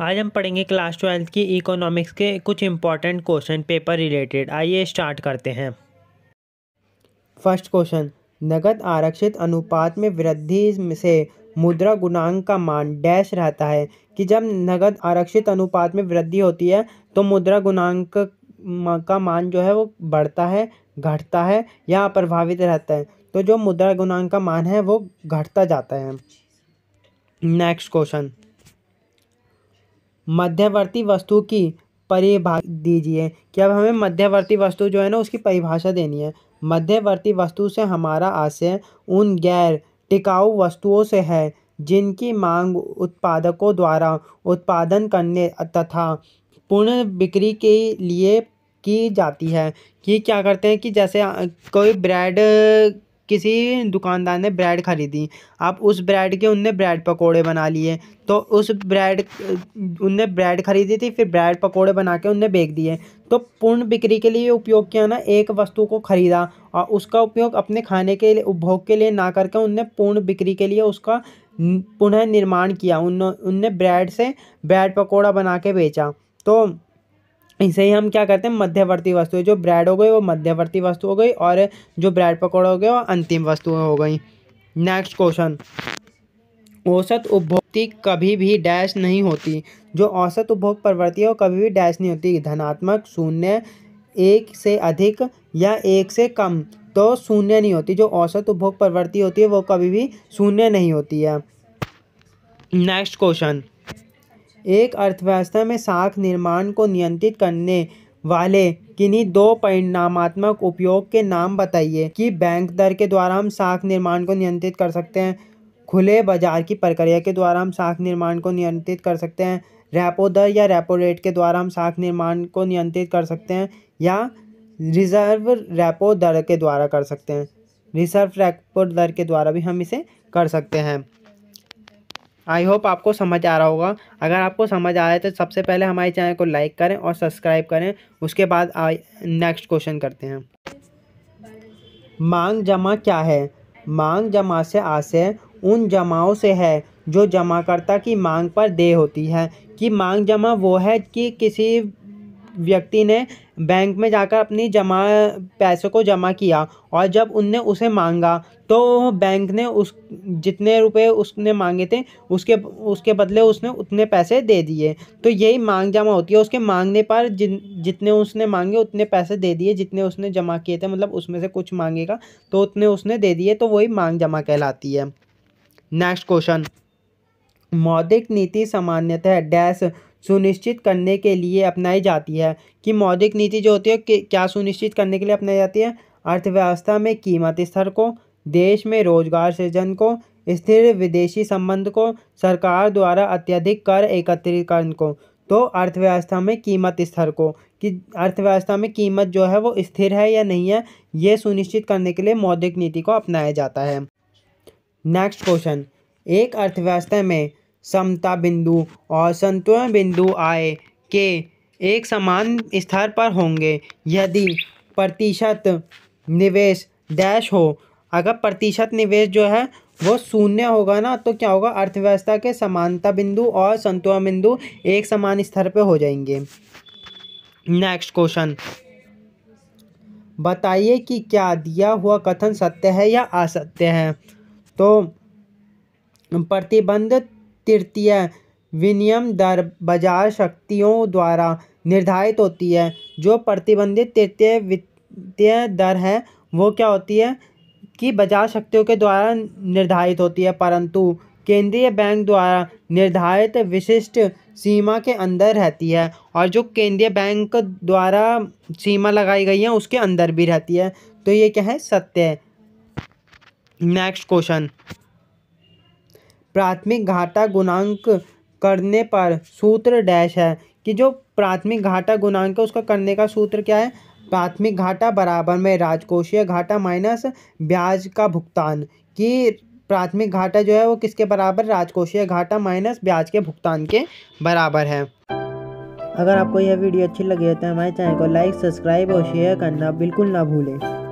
आज हम पढ़ेंगे क्लास ट्वेल्थ की इकोनॉमिक्स के कुछ इंपॉर्टेंट क्वेश्चन पेपर रिलेटेड आइए स्टार्ट करते हैं फर्स्ट क्वेश्चन नगद आरक्षित अनुपात में वृद्धि से मुद्रा गुणांक का मान डैश रहता है कि जब नगद आरक्षित अनुपात में वृद्धि होती है तो मुद्रा गुणांक का मान जो है वो बढ़ता है घटता है या प्रभावित रहता है तो जो मुद्रा गुणांक का मान है वो घटता जाता है नेक्स्ट क्वेश्चन मध्यवर्ती वस्तु की परिभाषा दीजिए कि अब हमें मध्यवर्ती वस्तु जो है ना उसकी परिभाषा देनी है मध्यवर्ती वस्तु से हमारा आशय उन गैर टिकाऊ वस्तुओं से है जिनकी मांग उत्पादकों द्वारा उत्पादन करने तथा पूर्ण बिक्री के लिए की जाती है कि क्या करते हैं कि जैसे कोई ब्रेड किसी दुकानदार ने ब्रेड ख़रीदी अब उस ब्रेड के उनने ब्रेड पकोड़े बना लिए तो उस ब्रेड उनने ब्रेड ख़रीदी थी फिर ब्रेड पकोड़े बना के उनने बेच दिए तो पूर्ण बिक्री के लिए उपयोग किया ना एक वस्तु को ख़रीदा और उसका उपयोग अपने खाने के लिए उपभोग के लिए ना करके उनने पूर्ण बिक्री के लिए उसका पुनः निर्माण किया उन उनने ब्रेड से ब्रेड पकौड़ा बना के बेचा तो इसे ही हम क्या करते हैं मध्यवर्ती वस्तु जो ब्रेड हो गई वो मध्यवर्ती वस्तु हो गई और जो ब्रेड पकौड़े हो गए वो अंतिम वस्तु हो गई नेक्स्ट क्वेश्चन औसत उपभोक्ति कभी भी डैश नहीं होती जो औसत उपभोग प्रवृत्ति है वो कभी भी डैश नहीं होती धनात्मक शून्य एक से अधिक या एक से कम तो शून्य नहीं होती जो औसत उपभोग प्रवृत्ति होती है वो कभी भी शून्य नहीं होती है नेक्स्ट क्वेश्चन एक अर्थव्यवस्था में साख निर्माण को नियंत्रित करने वाले किन्हीं दो परिणामात्मक उपयोग के नाम बताइए कि बैंक दर के द्वारा हम साख निर्माण को नियंत्रित कर सकते हैं खुले बाजार की प्रक्रिया के द्वारा हम साख निर्माण को नियंत्रित कर सकते हैं रेपो दर या रेपो रेट के द्वारा हम साख निर्माण को नियंत्रित कर सकते हैं या रिजर्व रेपो दर के द्वारा कर सकते हैं रिजर्व रेपो दर के द्वारा भी हम इसे कर सकते हैं आई होप आपको समझ आ रहा होगा अगर आपको समझ आ रहा है तो सबसे पहले हमारे चैनल को लाइक करें और सब्सक्राइब करें उसके बाद नेक्स्ट क्वेश्चन करते हैं मांग जमा क्या है मांग जमा से आशय उन जमाओं से है जो जमाकर्ता की मांग पर दे होती है कि मांग जमा वो है कि किसी व्यक्ति ने बैंक में जाकर अपनी जमा पैसे को जमा किया और जब उनने उसे मांगा तो बैंक ने उस जितने रुपए उसने मांगे थे उसके उसके बदले उसने उतने पैसे दे दिए तो यही मांग जमा होती है उसके मांगने पर जिन जितने उसने मांगे उतने पैसे दे दिए जितने उसने जमा किए थे मतलब उसमें से कुछ मांगेगा तो उतने उसने दे दिए तो वही मांग जमा कहलाती है नेक्स्ट क्वेश्चन मौद्रिक नीति सामान्यतः डैश सुनिश्चित करने के लिए अपनाई जाती है कि मौद्रिक नीति जो होती है क्या सुनिश्चित करने के लिए अपनाई जाती है अर्थव्यवस्था में कीमत स्तर को देश में रोजगार सृजन को स्थिर विदेशी संबंध को सरकार द्वारा अत्यधिक कर एकत्रीकरण को तो अर्थव्यवस्था में कीमत स्तर को कि अर्थव्यवस्था में कीमत जो है वो स्थिर है या नहीं है ये सुनिश्चित करने के लिए मौद्रिक नीति को अपनाया जाता है नेक्स्ट क्वेश्चन एक अर्थव्यवस्था में समता बिंदु और संतुलन बिंदु आय के एक समान स्तर पर होंगे यदि प्रतिशत निवेश डैश हो अगर प्रतिशत निवेश जो है वो शून्य होगा ना तो क्या होगा अर्थव्यवस्था के समानता बिंदु और संतुलन बिंदु एक समान स्तर पर हो जाएंगे नेक्स्ट क्वेश्चन बताइए कि क्या दिया हुआ कथन सत्य है या असत्य है तो प्रतिबंधित तृतीय विनियम दर बाजार शक्तियों द्वारा निर्धारित होती है जो प्रतिबंधित तृतीय वित्तीय दर है वो क्या होती है कि बाजार शक्तियों के द्वारा निर्धारित होती है परंतु केंद्रीय बैंक द्वारा निर्धारित विशिष्ट सीमा के अंदर रहती है और जो केंद्रीय बैंक द्वारा सीमा लगाई गई है उसके अंदर भी रहती है तो ये क्या है सत्य है नेक्स्ट क्वेश्चन प्राथमिक घाटा गुणांक करने पर सूत्र डैश है कि जो प्राथमिक घाटा गुणांक है उसका करने का सूत्र क्या है प्राथमिक घाटा बराबर में राजकोषीय घाटा माइनस ब्याज का भुगतान कि प्राथमिक घाटा जो है वो किसके बराबर राजकोषीय घाटा माइनस ब्याज के भुगतान के बराबर है अगर आपको यह वीडियो अच्छी लगी है तो हमारे चैनल को लाइक सब्सक्राइब और शेयर करना बिल्कुल ना भूलें